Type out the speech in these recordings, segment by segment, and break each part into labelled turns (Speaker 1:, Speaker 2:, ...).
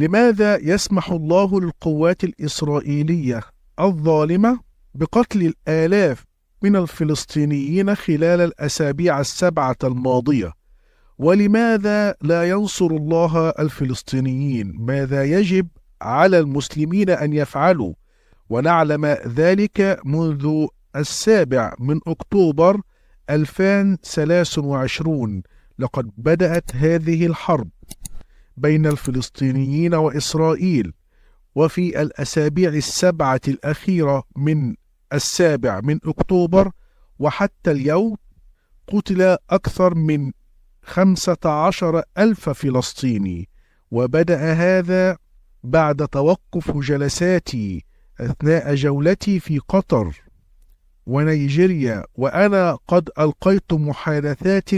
Speaker 1: لماذا يسمح الله للقوات الإسرائيلية الظالمة بقتل الآلاف من الفلسطينيين خلال الأسابيع السبعة الماضية ولماذا لا ينصر الله الفلسطينيين ماذا يجب على المسلمين أن يفعلوا ونعلم ذلك منذ السابع من أكتوبر 2023 لقد بدأت هذه الحرب بين الفلسطينيين وإسرائيل وفي الأسابيع السبعة الأخيرة من السابع من أكتوبر وحتى اليوم قتل أكثر من خمسة عشر ألف فلسطيني وبدأ هذا بعد توقف جلساتي أثناء جولتي في قطر ونيجيريا وأنا قد ألقيت محادثات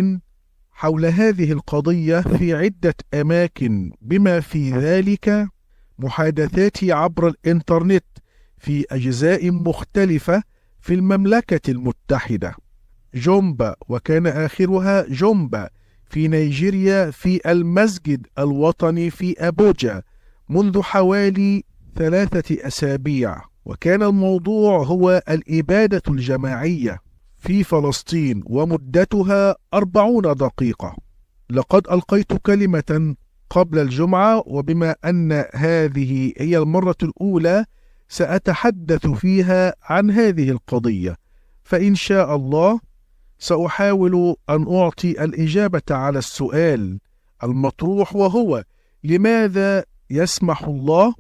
Speaker 1: حول هذه القضية في عدة أماكن بما في ذلك محادثاتي عبر الإنترنت في أجزاء مختلفة في المملكة المتحدة جومبا وكان آخرها جومبا في نيجيريا في المسجد الوطني في أبوجا منذ حوالي ثلاثة أسابيع وكان الموضوع هو الإبادة الجماعية في فلسطين ومدتها أربعون دقيقة لقد ألقيت كلمة قبل الجمعة وبما أن هذه هي المرة الأولى سأتحدث فيها عن هذه القضية فإن شاء الله سأحاول أن أعطي الإجابة على السؤال المطروح وهو لماذا يسمح الله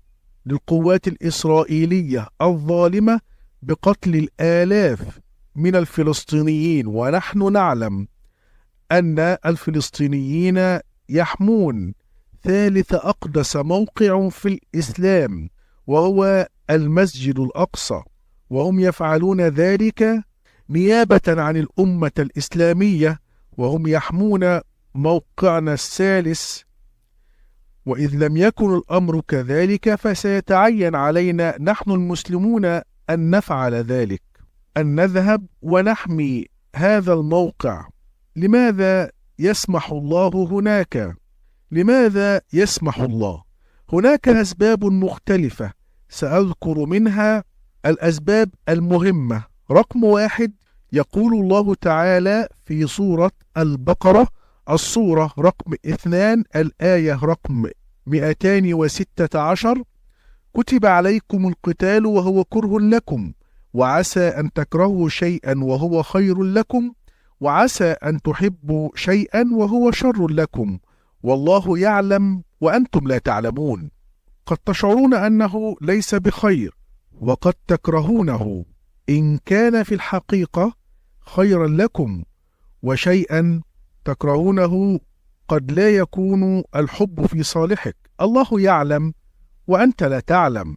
Speaker 1: للقوات الإسرائيلية الظالمة بقتل الآلاف من الفلسطينيين ونحن نعلم أن الفلسطينيين يحمون ثالث أقدس موقع في الإسلام وهو المسجد الأقصى وهم يفعلون ذلك نيابة عن الأمة الإسلامية وهم يحمون موقعنا الثالث وإذ لم يكن الأمر كذلك فسيتعين علينا نحن المسلمون أن نفعل ذلك أن نذهب ونحمي هذا الموقع لماذا يسمح الله هناك لماذا يسمح الله هناك أسباب مختلفة سأذكر منها الأسباب المهمة رقم واحد يقول الله تعالى في سورة البقرة الصورة رقم اثنان الآية رقم 216 كتب عليكم القتال وهو كره لكم وعسى أن تكرهوا شيئا وهو خير لكم وعسى أن تحبوا شيئا وهو شر لكم والله يعلم وأنتم لا تعلمون قد تشعرون أنه ليس بخير وقد تكرهونه إن كان في الحقيقة خيرا لكم وشيئا تكرهونه قد لا يكون الحب في صالحك الله يعلم وأنت لا تعلم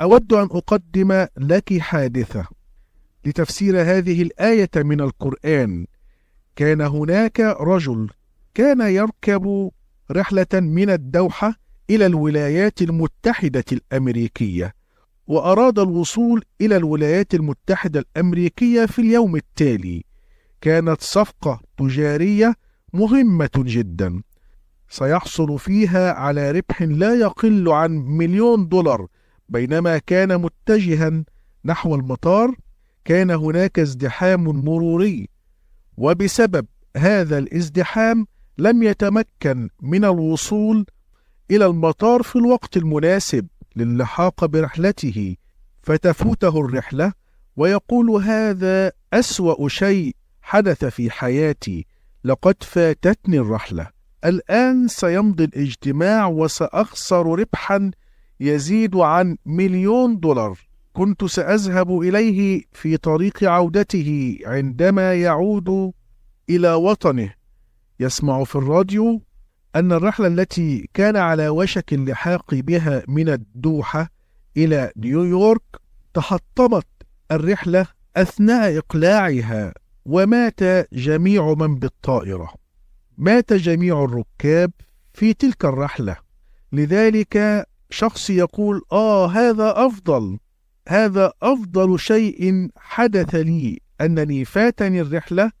Speaker 1: أود أن أقدم لك حادثة لتفسير هذه الآية من القرآن كان هناك رجل كان يركب رحلة من الدوحة إلى الولايات المتحدة الأمريكية وأراد الوصول إلى الولايات المتحدة الأمريكية في اليوم التالي كانت صفقة تجارية مهمة جدا سيحصل فيها على ربح لا يقل عن مليون دولار بينما كان متجها نحو المطار كان هناك ازدحام مروري وبسبب هذا الازدحام لم يتمكن من الوصول إلى المطار في الوقت المناسب للحاق برحلته فتفوته الرحلة ويقول هذا أسوأ شيء حدث في حياتي لقد فاتتني الرحلة الآن سيمضي الاجتماع وسأخسر ربحا يزيد عن مليون دولار كنت سأذهب إليه في طريق عودته عندما يعود إلى وطنه يسمع في الراديو أن الرحلة التي كان على وشك اللحاق بها من الدوحة إلى نيويورك تحطمت الرحلة أثناء إقلاعها ومات جميع من بالطائرة مات جميع الركاب في تلك الرحلة لذلك شخص يقول آه هذا أفضل هذا أفضل شيء حدث لي أنني فاتني الرحلة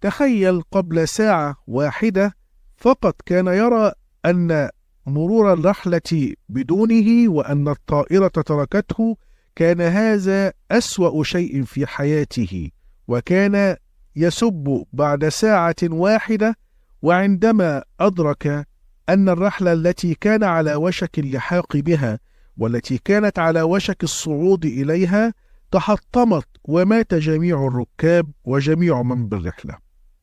Speaker 1: تخيل قبل ساعة واحدة فقط كان يرى أن مرور الرحلة بدونه وأن الطائرة تركته كان هذا أسوأ شيء في حياته وكان يسب بعد ساعة واحدة وعندما أدرك أن الرحلة التي كان على وشك اللحاق بها والتي كانت على وشك الصعود إليها تحطمت ومات جميع الركاب وجميع من بالرحلة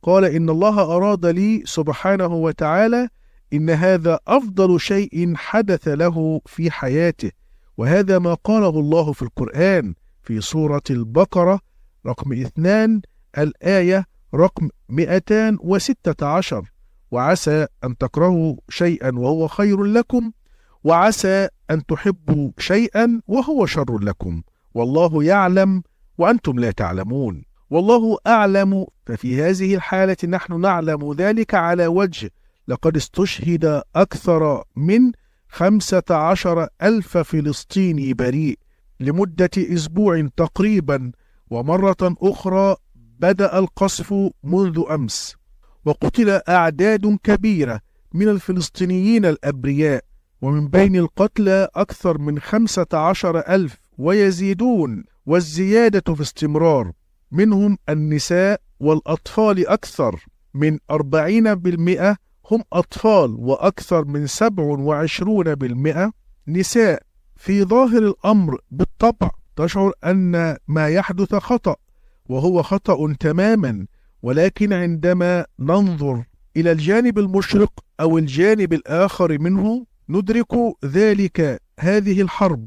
Speaker 1: قال إن الله أراد لي سبحانه وتعالى إن هذا أفضل شيء حدث له في حياته وهذا ما قاله الله في القرآن في سورة البقرة رقم اثنان الآية رقم 216 وعسى أن تكرهوا شيئا وهو خير لكم وعسى أن تحبوا شيئا وهو شر لكم والله يعلم وأنتم لا تعلمون والله أعلم ففي هذه الحالة نحن نعلم ذلك على وجه لقد استشهد أكثر من خمسة عشر ألف فلسطيني بريء لمدة أسبوع تقريبا ومرة أخرى بدأ القصف منذ أمس وقتل أعداد كبيرة من الفلسطينيين الأبرياء ومن بين القتلى أكثر من خمسة عشر ألف ويزيدون والزيادة في استمرار منهم النساء والأطفال أكثر من أربعين بالمئة هم أطفال وأكثر من سبع وعشرون بالمئة نساء في ظاهر الأمر بالطبع تشعر أن ما يحدث خطأ وهو خطأ تماما ولكن عندما ننظر إلى الجانب المشرق أو الجانب الآخر منه ندرك ذلك هذه الحرب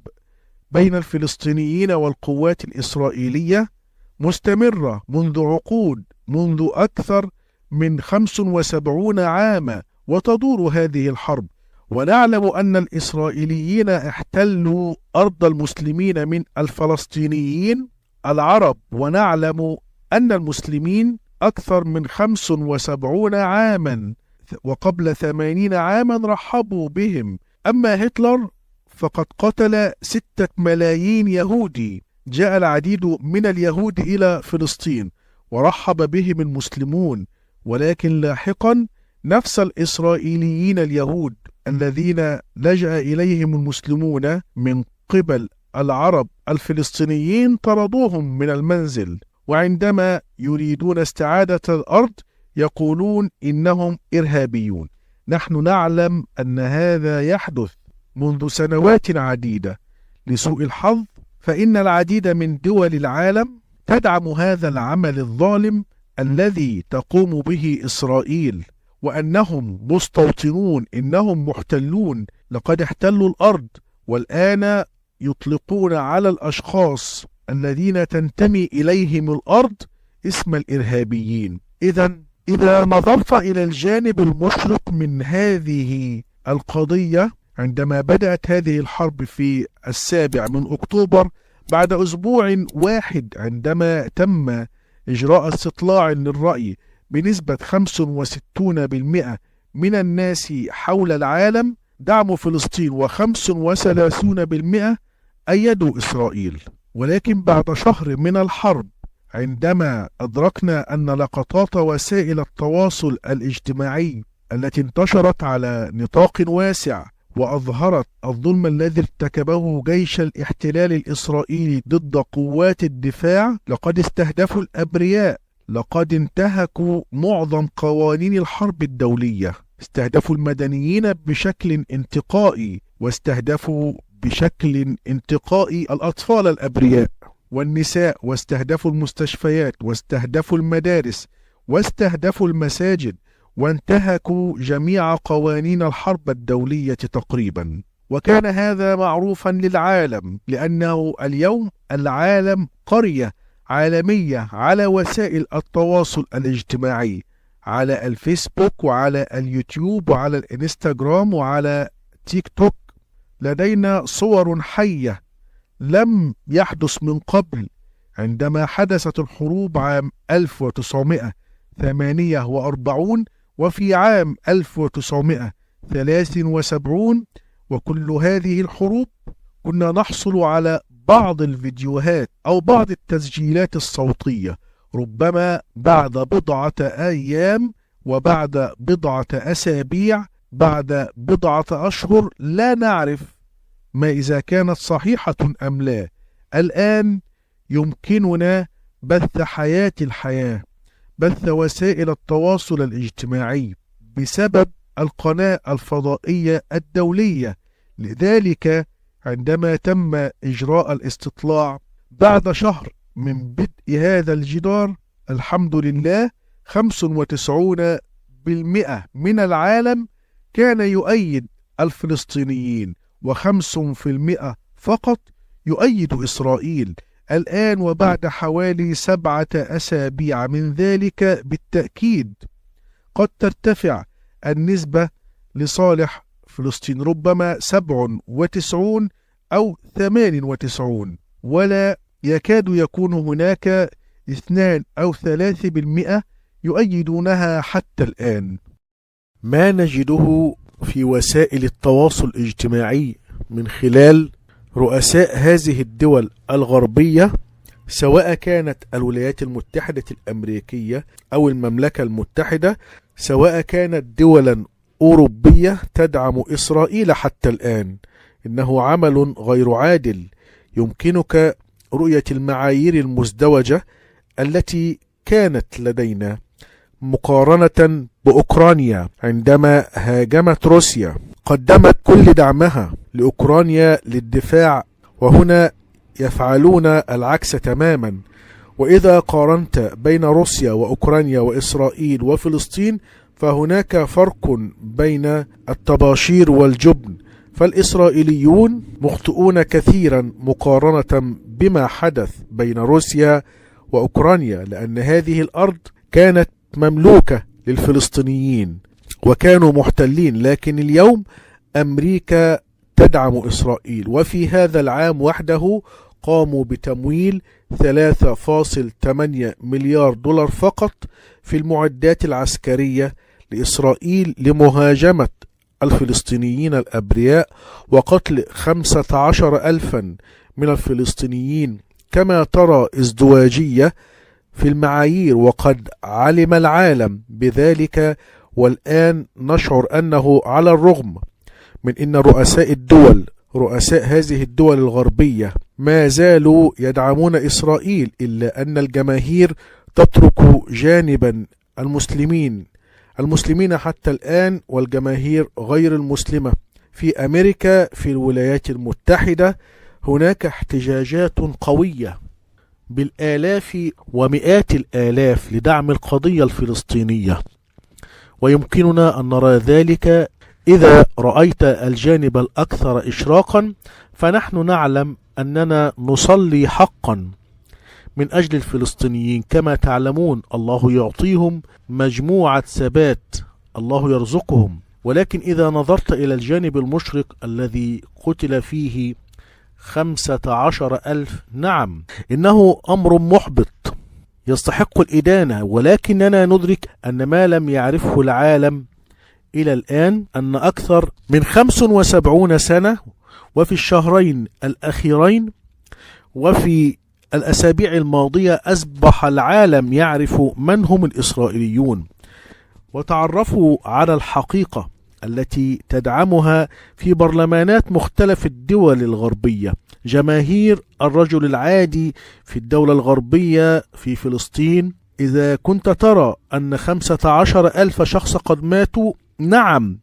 Speaker 1: بين الفلسطينيين والقوات الإسرائيلية مستمرة منذ عقود منذ أكثر من 75 عاما وتدور هذه الحرب ونعلم أن الإسرائيليين احتلوا أرض المسلمين من الفلسطينيين العرب ونعلم أن المسلمين أكثر من 75 عاما وقبل 80 عاما رحبوا بهم أما هتلر فقد قتل ستة ملايين يهودي جاء العديد من اليهود إلى فلسطين ورحب بهم المسلمون ولكن لاحقا نفس الإسرائيليين اليهود الذين لجأ إليهم المسلمون من قبل العرب الفلسطينيين طردوهم من المنزل وعندما يريدون استعادة الأرض يقولون إنهم إرهابيون نحن نعلم أن هذا يحدث منذ سنوات عديدة لسوء الحظ فإن العديد من دول العالم تدعم هذا العمل الظالم الذي تقوم به إسرائيل وأنهم مستوطنون إنهم محتلون لقد احتلوا الأرض والآن يطلقون على الأشخاص الذين تنتمي إليهم الأرض اسم الإرهابيين إذا إذا نظرت إلى الجانب المشرق من هذه القضية عندما بدأت هذه الحرب في السابع من أكتوبر بعد أسبوع واحد عندما تم إجراء استطلاع للرأي بنسبة 65% من الناس حول العالم دعموا فلسطين و35% أيدوا إسرائيل ولكن بعد شهر من الحرب عندما أدركنا أن لقطات وسائل التواصل الاجتماعي التي انتشرت على نطاق واسع وأظهرت الظلم الذي ارتكبه جيش الاحتلال الإسرائيلي ضد قوات الدفاع لقد استهدفوا الأبرياء لقد انتهكوا معظم قوانين الحرب الدولية استهدفوا المدنيين بشكل انتقائي واستهدفوا بشكل انتقائي الأطفال الأبرياء والنساء واستهدفوا المستشفيات واستهدفوا المدارس واستهدفوا المساجد وانتهكوا جميع قوانين الحرب الدولية تقريبا وكان هذا معروفا للعالم لأنه اليوم العالم قرية عالمية على وسائل التواصل الاجتماعي على الفيسبوك وعلى اليوتيوب وعلى الانستغرام وعلى تيك توك لدينا صور حية لم يحدث من قبل عندما حدثت الحروب عام 1948 وفي عام 1973 وكل هذه الحروب كنا نحصل على بعض الفيديوهات أو بعض التسجيلات الصوتية ربما بعد بضعة أيام وبعد بضعة أسابيع بعد بضعة أشهر لا نعرف ما إذا كانت صحيحة أم لا الآن يمكننا بث حياة الحياة بث وسائل التواصل الاجتماعي بسبب القناة الفضائية الدولية لذلك عندما تم إجراء الاستطلاع بعد شهر من بدء هذا الجدار الحمد لله 95% من العالم كان يؤيد الفلسطينيين المئة فقط يؤيد إسرائيل الآن وبعد حوالي سبعة أسابيع من ذلك بالتأكيد قد ترتفع النسبة لصالح فلسطين ربما 97 أو 98 ولا يكاد يكون هناك اثنان أو ثلاث بالمئة يؤيدونها حتى الآن ما نجده في وسائل التواصل الاجتماعي من خلال رؤساء هذه الدول الغربية سواء كانت الولايات المتحدة الأمريكية أو المملكة المتحدة سواء كانت دولا أوروبية تدعم إسرائيل حتى الآن إنه عمل غير عادل يمكنك رؤية المعايير المزدوجة التي كانت لدينا مقارنة بأوكرانيا عندما هاجمت روسيا قدمت كل دعمها لأوكرانيا للدفاع وهنا يفعلون العكس تماما وإذا قارنت بين روسيا وأوكرانيا وإسرائيل وفلسطين فهناك فرق بين الطباشير والجبن فالإسرائيليون مخطئون كثيرا مقارنة بما حدث بين روسيا وأوكرانيا لأن هذه الأرض كانت مملوكة للفلسطينيين وكانوا محتلين لكن اليوم أمريكا تدعم إسرائيل وفي هذا العام وحده قاموا بتمويل 3.8 مليار دولار فقط في المعدات العسكرية لإسرائيل لمهاجمة الفلسطينيين الأبرياء وقتل 15 ألفا من الفلسطينيين كما ترى ازدواجية في المعايير وقد علم العالم بذلك والآن نشعر أنه على الرغم من أن رؤساء الدول رؤساء هذه الدول الغربية ما زالوا يدعمون إسرائيل إلا أن الجماهير تترك جانبا المسلمين المسلمين حتى الآن والجماهير غير المسلمة في أمريكا في الولايات المتحدة هناك احتجاجات قوية بالآلاف ومئات الآلاف لدعم القضية الفلسطينية ويمكننا أن نرى ذلك إذا رأيت الجانب الأكثر إشراقا فنحن نعلم أننا نصلي حقا من أجل الفلسطينيين كما تعلمون الله يعطيهم مجموعة ثبات الله يرزقهم ولكن إذا نظرت إلى الجانب المشرق الذي قتل فيه خمسة عشر ألف نعم إنه أمر محبط يستحق الإدانة ولكننا ندرك أن ما لم يعرفه العالم إلى الآن أن أكثر من 75 سنة وفي الشهرين الأخيرين وفي الأسابيع الماضية أصبح العالم يعرف من هم الإسرائيليون وتعرفوا على الحقيقة التي تدعمها في برلمانات مختلف الدول الغربية جماهير الرجل العادي في الدولة الغربية في فلسطين إذا كنت ترى أن خمسة عشر ألف شخص قد ماتوا نعم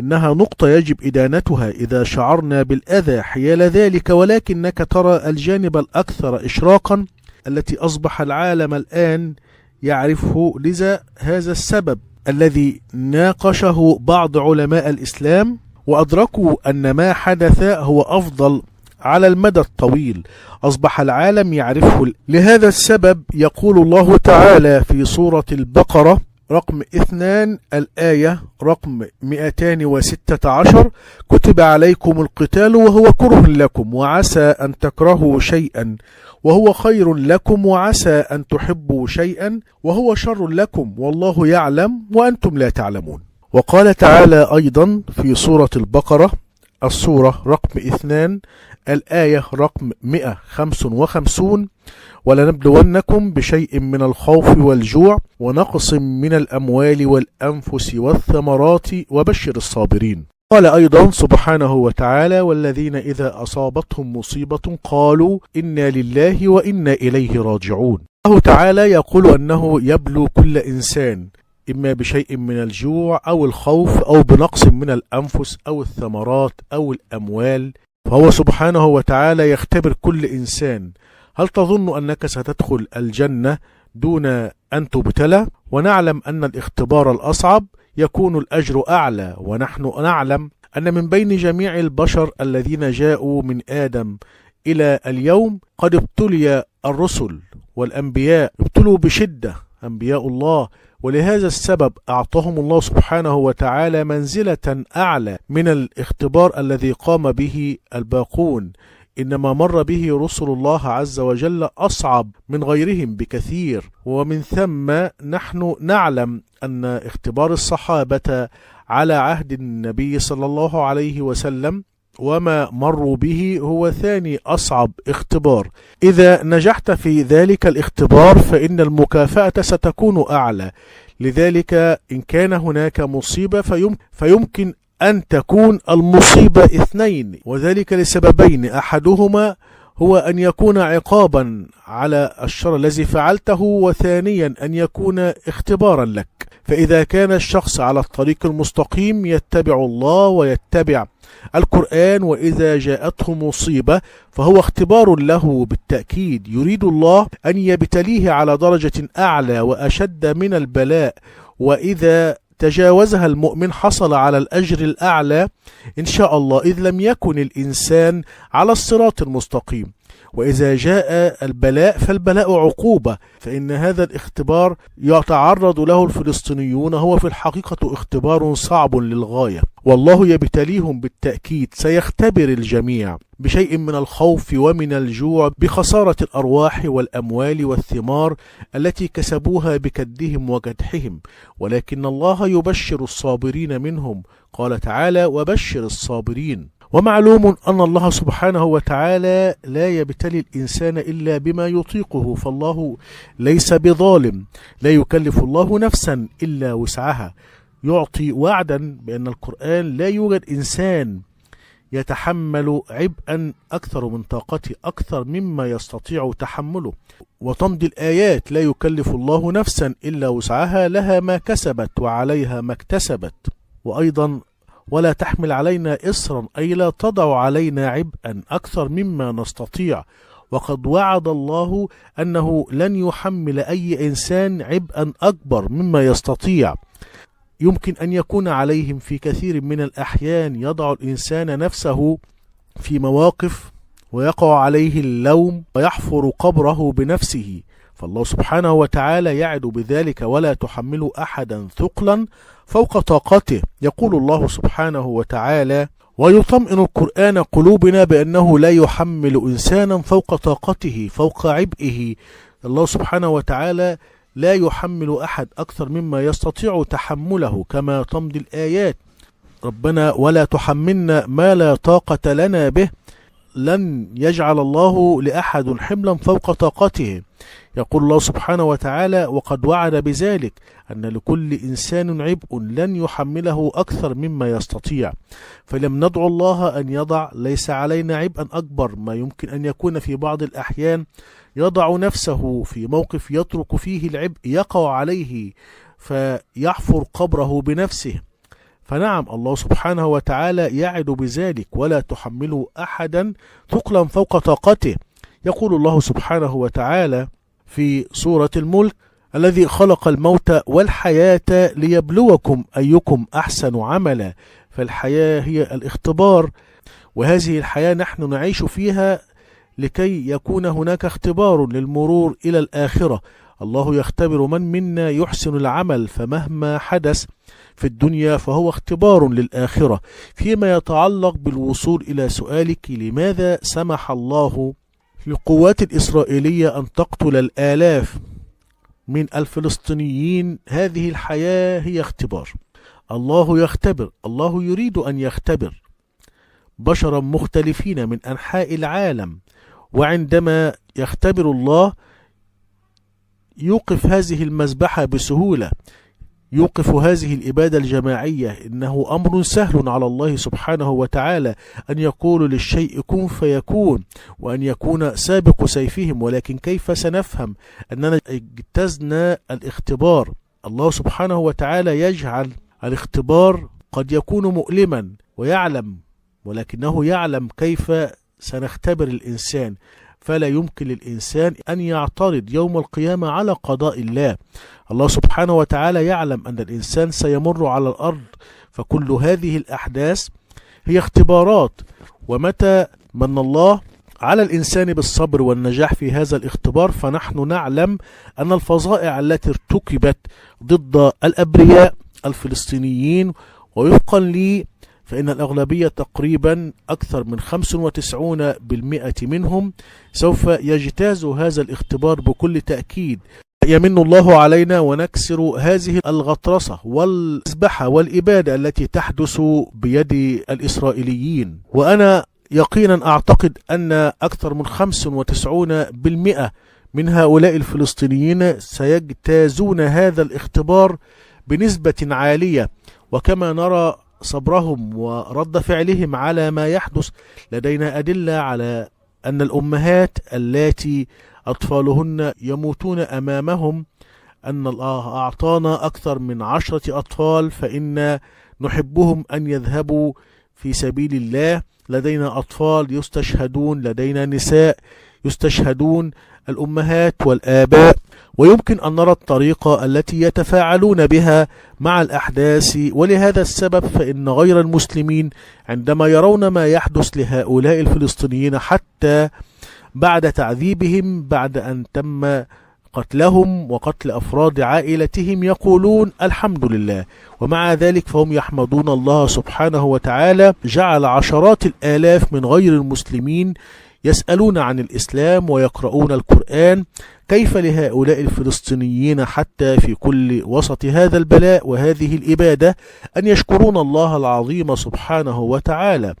Speaker 1: إنها نقطة يجب إدانتها إذا شعرنا بالأذى حيال ذلك ولكنك ترى الجانب الأكثر إشراقا التي أصبح العالم الآن يعرفه لذا هذا السبب الذي ناقشه بعض علماء الإسلام وأدركوا أن ما حدث هو أفضل على المدى الطويل أصبح العالم يعرفه لهذا السبب يقول الله تعالى في سورة البقرة رقم اثنان الآية رقم 216 كتب عليكم القتال وهو كره لكم وعسى أن تكرهوا شيئا وهو خير لكم وعسى أن تحبوا شيئا وهو شر لكم والله يعلم وأنتم لا تعلمون وقال تعالى أيضا في سورة البقرة الصورة رقم اثنان الآية رقم 155 ولنبلونكم بشيء من الخوف والجوع ونقص من الأموال والأنفس والثمرات وبشر الصابرين قال أيضا سبحانه وتعالى والذين إذا أصابتهم مصيبة قالوا إنا لله وإنا إليه راجعون الله تعالى يقول أنه يبلو كل إنسان إما بشيء من الجوع أو الخوف أو بنقص من الأنفس أو الثمرات أو الأموال فهو سبحانه وتعالى يختبر كل إنسان هل تظن أنك ستدخل الجنة دون أن تبتلى ونعلم أن الاختبار الأصعب يكون الأجر أعلى ونحن نعلم أن من بين جميع البشر الذين جاءوا من آدم إلى اليوم قد ابتلي الرسل والأنبياء ابتلوا بشدة أنبياء الله ولهذا السبب أعطاهم الله سبحانه وتعالى منزلة أعلى من الاختبار الذي قام به الباقون إنما مر به رسل الله عز وجل أصعب من غيرهم بكثير ومن ثم نحن نعلم أن اختبار الصحابة على عهد النبي صلى الله عليه وسلم وما مروا به هو ثاني أصعب اختبار إذا نجحت في ذلك الاختبار فإن المكافأة ستكون أعلى لذلك إن كان هناك مصيبة فيم فيمكن أن تكون المصيبة اثنين وذلك لسببين أحدهما هو أن يكون عقابا على الشر الذي فعلته وثانيا أن يكون اختبارا لك فإذا كان الشخص على الطريق المستقيم يتبع الله ويتبع القرآن وإذا جاءته مصيبة فهو اختبار له بالتأكيد يريد الله أن يبتليه على درجة أعلى وأشد من البلاء وإذا تجاوزها المؤمن حصل على الأجر الأعلى إن شاء الله إذ لم يكن الإنسان على الصراط المستقيم وإذا جاء البلاء فالبلاء عقوبة فإن هذا الاختبار يتعرض له الفلسطينيون هو في الحقيقة اختبار صعب للغاية والله يبتليهم بالتأكيد سيختبر الجميع بشيء من الخوف ومن الجوع بخسارة الأرواح والأموال والثمار التي كسبوها بكدهم وجدحهم ولكن الله يبشر الصابرين منهم قال تعالى وبشر الصابرين ومعلوم أن الله سبحانه وتعالى لا يبتلي الإنسان إلا بما يطيقه فالله ليس بظالم لا يكلف الله نفسا إلا وسعها يعطي وعدا بأن القرآن لا يوجد إنسان يتحمل عبئا أكثر من طاقته أكثر مما يستطيع تحمله وتمضي الآيات لا يكلف الله نفسا إلا وسعها لها ما كسبت وعليها ما اكتسبت وأيضا ولا تحمل علينا إصرا أي لا تضع علينا عبئا أكثر مما نستطيع وقد وعد الله أنه لن يحمل أي إنسان عبئا أكبر مما يستطيع يمكن أن يكون عليهم في كثير من الأحيان يضع الإنسان نفسه في مواقف ويقع عليه اللوم ويحفر قبره بنفسه فالله سبحانه وتعالى يعد بذلك ولا تحمل أحدا ثقلا فوق طاقته يقول الله سبحانه وتعالى ويطمئن القرآن قلوبنا بأنه لا يحمل إنسانا فوق طاقته فوق عبئه الله سبحانه وتعالى لا يحمل أحد أكثر مما يستطيع تحمله كما تمضي الآيات ربنا ولا تحملنا ما لا طاقة لنا به لم يجعل الله لأحد حملا فوق طاقته يقول الله سبحانه وتعالى وقد وعد بذلك أن لكل إنسان عبء لن يحمله أكثر مما يستطيع فلم ندعو الله أن يضع ليس علينا عبء أكبر ما يمكن أن يكون في بعض الأحيان يضع نفسه في موقف يترك فيه العبء يقع عليه فيحفر قبره بنفسه فنعم الله سبحانه وتعالى يعد بذلك ولا تحمله أحدا ثقلا فوق طاقته يقول الله سبحانه وتعالى في سورة الملك الذي خلق الموت والحياة ليبلوكم أيكم أحسن عملا فالحياة هي الاختبار وهذه الحياة نحن نعيش فيها لكي يكون هناك اختبار للمرور إلى الآخرة الله يختبر من منا يحسن العمل فمهما حدث في الدنيا فهو اختبار للآخرة فيما يتعلق بالوصول إلى سؤالك لماذا سمح الله للقوات الإسرائيلية أن تقتل الآلاف من الفلسطينيين هذه الحياة هي اختبار الله يختبر الله يريد أن يختبر بشرا مختلفين من أنحاء العالم وعندما يختبر الله يوقف هذه المذبحة بسهولة يوقف هذه الإبادة الجماعية إنه أمر سهل على الله سبحانه وتعالى أن يقول للشيء كن فيكون وأن يكون سابق سيفهم ولكن كيف سنفهم أننا اجتزنا الاختبار الله سبحانه وتعالى يجعل الاختبار قد يكون مؤلما ويعلم ولكنه يعلم كيف سنختبر الإنسان فلا يمكن للإنسان أن يعترض يوم القيامة على قضاء الله الله سبحانه وتعالى يعلم أن الإنسان سيمر على الأرض فكل هذه الأحداث هي اختبارات ومتى من الله على الإنسان بالصبر والنجاح في هذا الاختبار فنحن نعلم أن الفظائع التي ارتكبت ضد الأبرياء الفلسطينيين ووفقا لي فإن الأغلبية تقريبا أكثر من 95% منهم سوف يجتازوا هذا الاختبار بكل تأكيد يمن الله علينا ونكسر هذه الغطرسة والمذبحة والإبادة التي تحدث بيد الإسرائيليين وأنا يقينا أعتقد أن أكثر من 95% من هؤلاء الفلسطينيين سيجتازون هذا الاختبار بنسبة عالية وكما نرى صبرهم ورد فعلهم على ما يحدث لدينا أدلة على أن الأمهات اللاتي أطفالهن يموتون أمامهم أن الله أعطانا أكثر من عشرة أطفال فإن نحبهم أن يذهبوا في سبيل الله لدينا أطفال يستشهدون لدينا نساء يستشهدون الأمهات والآباء ويمكن أن نرى الطريقة التي يتفاعلون بها مع الأحداث ولهذا السبب فإن غير المسلمين عندما يرون ما يحدث لهؤلاء الفلسطينيين حتى بعد تعذيبهم بعد أن تم قتلهم وقتل أفراد عائلتهم يقولون الحمد لله ومع ذلك فهم يحمدون الله سبحانه وتعالى جعل عشرات الآلاف من غير المسلمين يسألون عن الإسلام ويقرؤون القرآن كيف لهؤلاء الفلسطينيين حتى في كل وسط هذا البلاء وهذه الإبادة أن يشكرون الله العظيم سبحانه وتعالى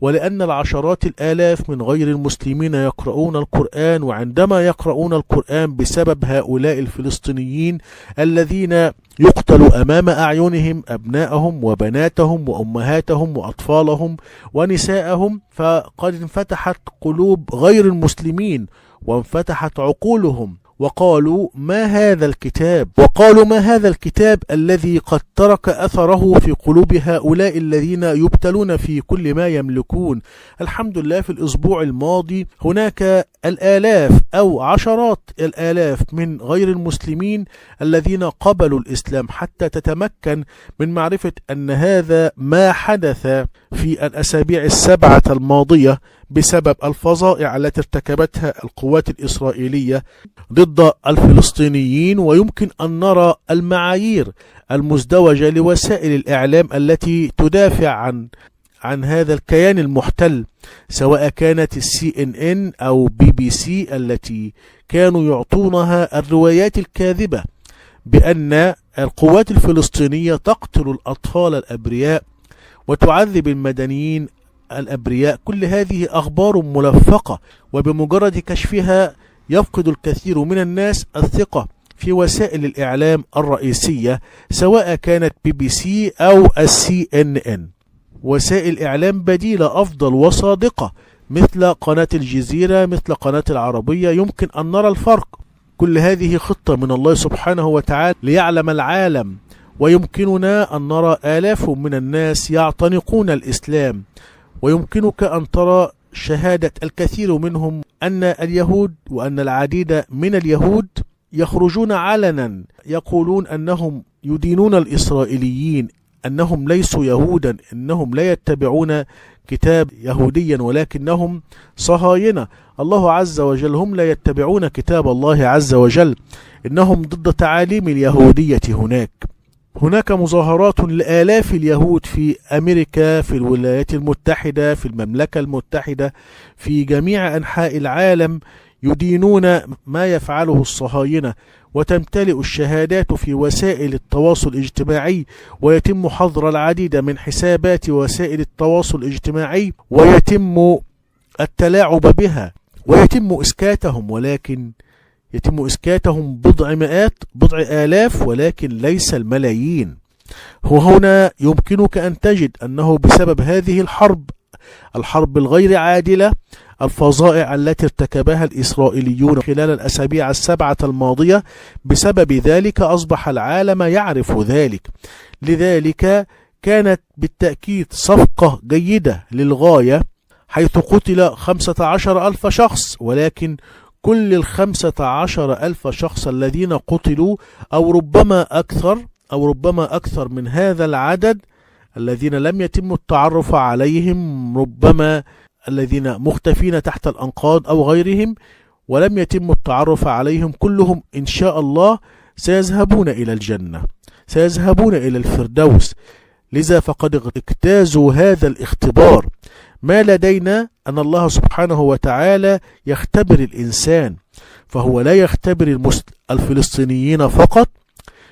Speaker 1: ولأن العشرات الآلاف من غير المسلمين يقرؤون القرآن وعندما يقرؤون القرآن بسبب هؤلاء الفلسطينيين الذين يقتل أمام أعينهم أبناءهم وبناتهم وأمهاتهم وأطفالهم ونساءهم فقد انفتحت قلوب غير المسلمين وانفتحت عقولهم وقالوا ما هذا الكتاب وقالوا ما هذا الكتاب الذي قد ترك أثره في قلوب هؤلاء الذين يبتلون في كل ما يملكون الحمد لله في الأسبوع الماضي هناك الآلاف أو عشرات الآلاف من غير المسلمين الذين قبلوا الإسلام حتى تتمكن من معرفة أن هذا ما حدث في الأسابيع السبعة الماضية بسبب الفظائع التي ارتكبتها القوات الإسرائيلية ضد الفلسطينيين ويمكن أن نرى المعايير المزدوجة لوسائل الإعلام التي تدافع عن عن هذا الكيان المحتل سواء كانت السي ان ان او بي بي سي التي كانوا يعطونها الروايات الكاذبه بان القوات الفلسطينيه تقتل الاطفال الابرياء وتعذب المدنيين الأبرياء كل هذه أخبار ملفقة وبمجرد كشفها يفقد الكثير من الناس الثقة في وسائل الإعلام الرئيسية سواء كانت بي بي سي أو السي إن إن وسائل إعلام بديلة أفضل وصادقة مثل قناة الجزيرة مثل قناة العربية يمكن أن نرى الفرق كل هذه خطة من الله سبحانه وتعالى ليعلم العالم ويمكننا أن نرى آلاف من الناس يعتنقون الإسلام ويمكنك أن ترى شهادة الكثير منهم أن اليهود وأن العديد من اليهود يخرجون علنا يقولون أنهم يدينون الإسرائيليين أنهم ليسوا يهودا أنهم لا يتبعون كتاب يهوديا ولكنهم صهاينة الله عز وجل هم لا يتبعون كتاب الله عز وجل إنهم ضد تعاليم اليهودية هناك هناك مظاهرات لآلاف اليهود في أمريكا في الولايات المتحدة في المملكة المتحدة في جميع أنحاء العالم يدينون ما يفعله الصهاينة وتمتلئ الشهادات في وسائل التواصل الاجتماعي ويتم حظر العديد من حسابات وسائل التواصل الاجتماعي ويتم التلاعب بها ويتم إسكاتهم ولكن يتم إسكاتهم بضع مئات بضع آلاف ولكن ليس الملايين وهنا يمكنك أن تجد أنه بسبب هذه الحرب الحرب الغير عادلة الفظائع التي ارتكبها الإسرائيليون خلال الأسابيع السبعة الماضية بسبب ذلك أصبح العالم يعرف ذلك لذلك كانت بالتأكيد صفقة جيدة للغاية حيث قتل عشر ألف شخص ولكن كل الخمسة عشر ألف شخص الذين قتلوا أو ربما أكثر أو ربما أكثر من هذا العدد الذين لم يتم التعرف عليهم ربما الذين مختفين تحت الأنقاض أو غيرهم ولم يتم التعرف عليهم كلهم إن شاء الله سيذهبون إلى الجنة سيذهبون إلى الفردوس لذا فقد اجتازوا هذا الاختبار ما لدينا أن الله سبحانه وتعالى يختبر الإنسان فهو لا يختبر الفلسطينيين فقط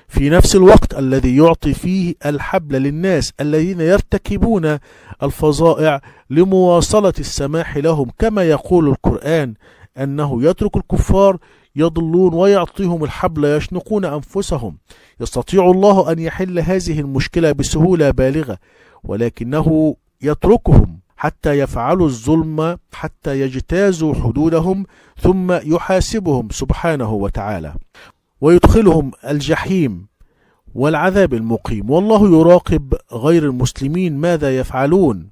Speaker 1: في نفس الوقت الذي يعطي فيه الحبل للناس الذين يرتكبون الفظائع لمواصلة السماح لهم كما يقول القرآن أنه يترك الكفار يضلون ويعطيهم الحبل يشنقون أنفسهم يستطيع الله أن يحل هذه المشكلة بسهولة بالغة ولكنه يتركهم حتى يفعلوا الظلم حتى يجتازوا حدودهم ثم يحاسبهم سبحانه وتعالى ويدخلهم الجحيم والعذاب المقيم والله يراقب غير المسلمين ماذا يفعلون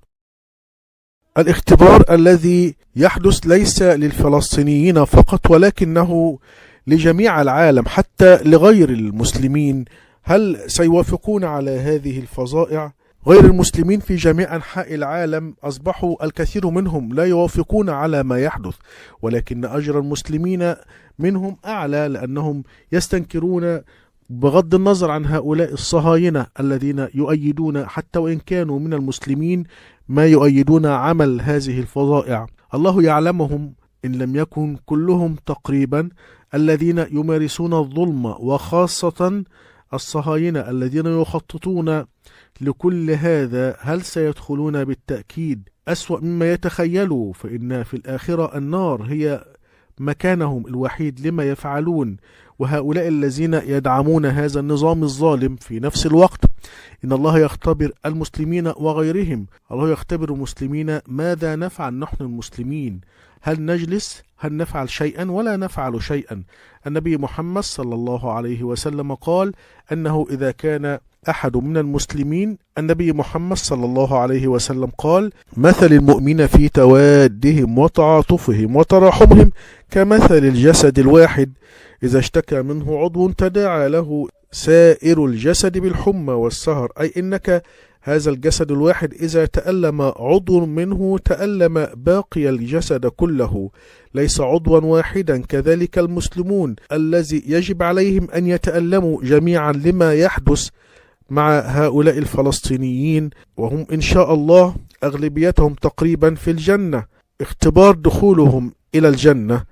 Speaker 1: الاختبار الذي يحدث ليس للفلسطينيين فقط ولكنه لجميع العالم حتى لغير المسلمين هل سيوافقون على هذه الفظائع غير المسلمين في جميع أنحاء العالم أصبحوا الكثير منهم لا يوافقون على ما يحدث ولكن أجر المسلمين منهم أعلى لأنهم يستنكرون بغض النظر عن هؤلاء الصهاينة الذين يؤيدون حتى وإن كانوا من المسلمين ما يؤيدون عمل هذه الفظائع الله يعلمهم إن لم يكن كلهم تقريبا الذين يمارسون الظلم وخاصة الصهاينة الذين يخططون لكل هذا هل سيدخلون بالتأكيد أسوأ مما يتخيلوا فإن في الآخرة النار هي مكانهم الوحيد لما يفعلون وهؤلاء الذين يدعمون هذا النظام الظالم في نفس الوقت إن الله يختبر المسلمين وغيرهم الله يختبر المسلمين ماذا نفعل نحن المسلمين هل نجلس هل نفعل شيئا ولا نفعل شيئا النبي محمد صلى الله عليه وسلم قال أنه إذا كان أحد من المسلمين النبي محمد صلى الله عليه وسلم قال مثل المؤمن في توادهم وتعاطفهم وتراحمهم كمثل الجسد الواحد إذا اشتكى منه عضو تداعى له سائر الجسد بالحمى والسهر أي إنك هذا الجسد الواحد إذا تألم عضو منه تألم باقي الجسد كله ليس عضوا واحدا كذلك المسلمون الذي يجب عليهم أن يتألموا جميعا لما يحدث مع هؤلاء الفلسطينيين وهم إن شاء الله أغلبيتهم تقريبا في الجنة اختبار دخولهم إلى الجنة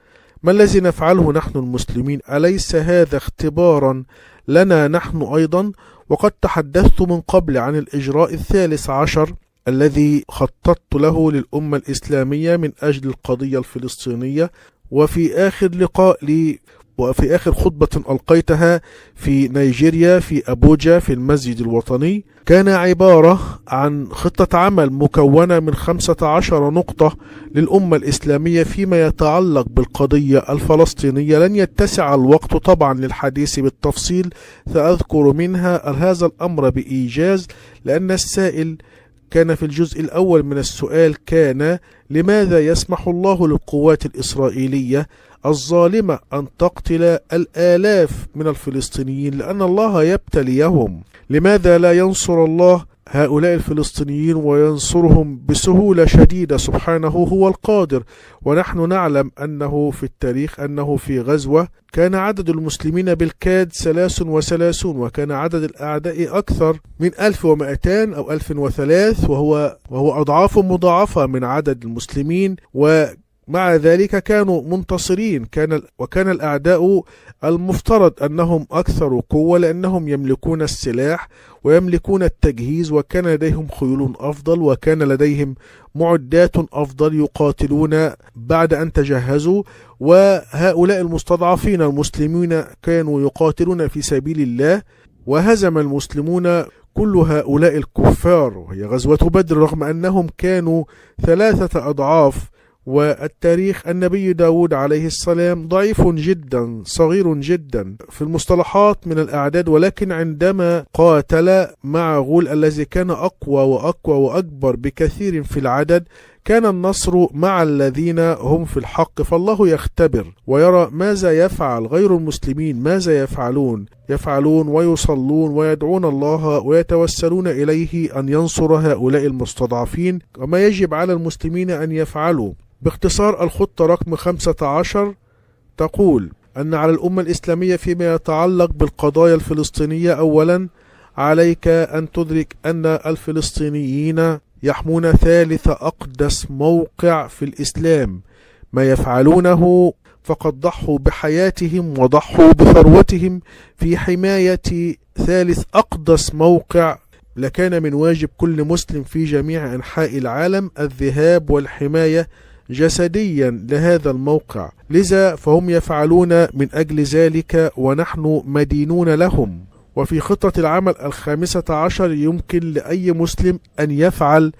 Speaker 1: ما الذي نفعله نحن المسلمين أليس هذا اختبارا لنا نحن أيضا وقد تحدثت من قبل عن الإجراء الثالث عشر الذي خططت له للأمة الإسلامية من أجل القضية الفلسطينية وفي آخر لقاء لي وفي آخر خطبة ألقيتها في نيجيريا في أبوجا في المسجد الوطني كان عبارة عن خطة عمل مكونة من 15 نقطة للأمة الإسلامية فيما يتعلق بالقضية الفلسطينية لن يتسع الوقت طبعا للحديث بالتفصيل سأذكر منها هذا الأمر بإيجاز لأن السائل كان في الجزء الأول من السؤال كان لماذا يسمح الله للقوات الإسرائيلية الظالمة أن تقتل الآلاف من الفلسطينيين لأن الله يبتليهم لماذا لا ينصر الله هؤلاء الفلسطينيين وينصرهم بسهولة شديدة سبحانه هو القادر ونحن نعلم أنه في التاريخ أنه في غزوة كان عدد المسلمين بالكاد 33 وكان عدد الأعداء أكثر من 1200 أو 1003 وهو, وهو أضعاف مضاعفة من عدد المسلمين و مع ذلك كانوا منتصرين كان وكان الأعداء المفترض أنهم أكثر قوة لأنهم يملكون السلاح ويملكون التجهيز وكان لديهم خيول أفضل وكان لديهم معدات أفضل يقاتلون بعد أن تجهزوا وهؤلاء المستضعفين المسلمين كانوا يقاتلون في سبيل الله وهزم المسلمون كل هؤلاء الكفار وهي غزوة بدر رغم أنهم كانوا ثلاثة أضعاف والتاريخ النبي داود عليه السلام ضعيف جدا صغير جدا في المصطلحات من الأعداد ولكن عندما قاتل مع غول الذي كان أقوى وأقوى وأكبر بكثير في العدد كان النصر مع الذين هم في الحق فالله يختبر ويرى ماذا يفعل غير المسلمين ماذا يفعلون يفعلون ويصلون ويدعون الله ويتوسلون إليه أن ينصر هؤلاء المستضعفين وما يجب على المسلمين أن يفعلوا باختصار الخطة رقم 15 تقول أن على الأمة الإسلامية فيما يتعلق بالقضايا الفلسطينية أولا عليك أن تدرك أن الفلسطينيين يحمون ثالث أقدس موقع في الإسلام ما يفعلونه فقد ضحوا بحياتهم وضحوا بثروتهم في حماية ثالث أقدس موقع لكان من واجب كل مسلم في جميع أنحاء العالم الذهاب والحماية جسديا لهذا الموقع لذا فهم يفعلون من أجل ذلك ونحن مدينون لهم وفي خطة العمل الخامسة عشر يمكن لأي مسلم أن يفعل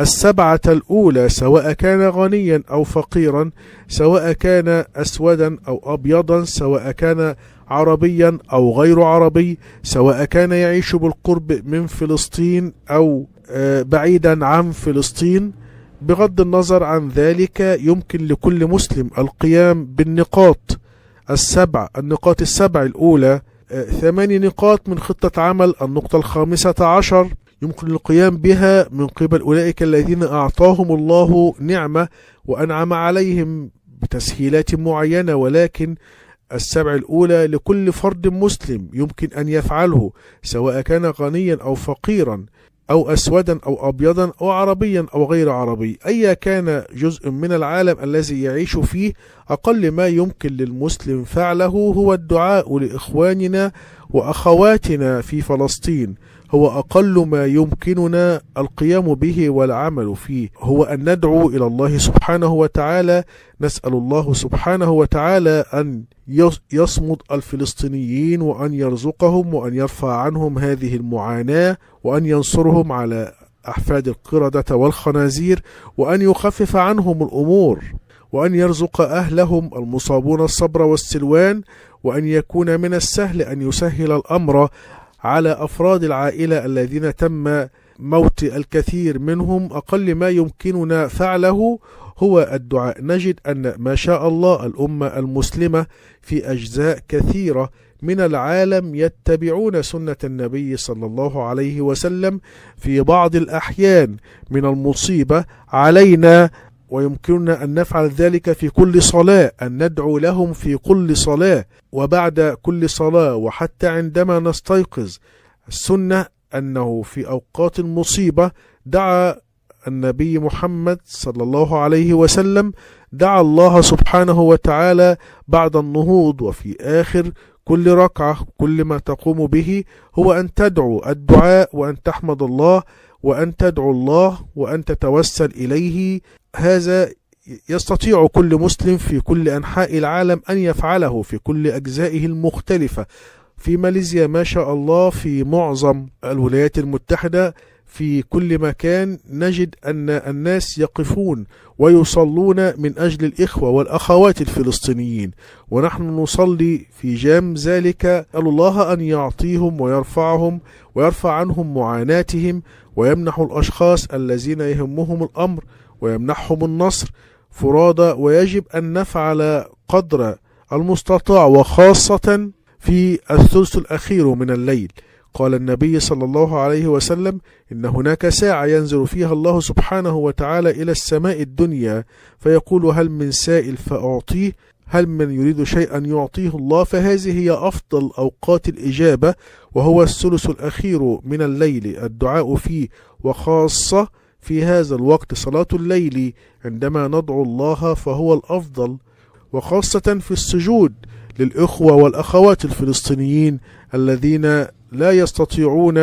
Speaker 1: السبعة الأولى سواء كان غنيا أو فقيرا سواء كان أسودا أو أبيضا سواء كان عربيا أو غير عربي سواء كان يعيش بالقرب من فلسطين أو آه، بعيدا عن فلسطين بغض النظر عن ذلك يمكن لكل مسلم القيام بالنقاط السبع النقاط السبع الأولى آه، ثماني نقاط من خطة عمل النقطة الخامسة عشر يمكن القيام بها من قبل أولئك الذين أعطاهم الله نعمة وأنعم عليهم بتسهيلات معينة ولكن السبع الأولى لكل فرد مسلم يمكن أن يفعله سواء كان غنيا أو فقيرا أو أسودا أو أبيضا أو عربيا أو غير عربي أيا كان جزء من العالم الذي يعيش فيه أقل ما يمكن للمسلم فعله هو الدعاء لإخواننا وأخواتنا في فلسطين هو أقل ما يمكننا القيام به والعمل فيه هو أن ندعو إلى الله سبحانه وتعالى نسأل الله سبحانه وتعالى أن يصمد الفلسطينيين وأن يرزقهم وأن يرفع عنهم هذه المعاناة وأن ينصرهم على أحفاد القردة والخنازير وأن يخفف عنهم الأمور وأن يرزق أهلهم المصابون الصبر والسلوان وأن يكون من السهل أن يسهل الأمر على أفراد العائلة الذين تم موت الكثير منهم أقل ما يمكننا فعله هو الدعاء نجد أن ما شاء الله الأمة المسلمة في أجزاء كثيرة من العالم يتبعون سنة النبي صلى الله عليه وسلم في بعض الأحيان من المصيبة علينا ويمكننا أن نفعل ذلك في كل صلاة أن ندعو لهم في كل صلاة وبعد كل صلاة وحتى عندما نستيقظ السنة أنه في أوقات المصيبة دعا النبي محمد صلى الله عليه وسلم دعا الله سبحانه وتعالى بعد النهوض وفي آخر كل ركعة كل ما تقوم به هو أن تدعو الدعاء وأن تحمد الله وأن تدعو الله وأن تتوسل إليه هذا يستطيع كل مسلم في كل أنحاء العالم أن يفعله في كل أجزائه المختلفة في ماليزيا ما شاء الله في معظم الولايات المتحدة في كل مكان نجد أن الناس يقفون ويصلون من أجل الإخوة والأخوات الفلسطينيين ونحن نصلي في جام ذلك أسأل الله أن يعطيهم ويرفعهم ويرفع عنهم معاناتهم ويمنح الأشخاص الذين يهمهم الأمر ويمنحهم النصر فرادى ويجب أن نفعل قدر المستطاع وخاصة في الثلث الأخير من الليل قال النبي صلى الله عليه وسلم إن هناك ساعة ينزل فيها الله سبحانه وتعالى إلى السماء الدنيا فيقول هل من سائل فأعطيه هل من يريد شيئا يعطيه الله فهذه هي أفضل أوقات الإجابة وهو الثلث الأخير من الليل الدعاء فيه وخاصة في هذا الوقت صلاة الليل عندما ندعو الله فهو الأفضل وخاصة في السجود للإخوة والأخوات الفلسطينيين الذين لا يستطيعون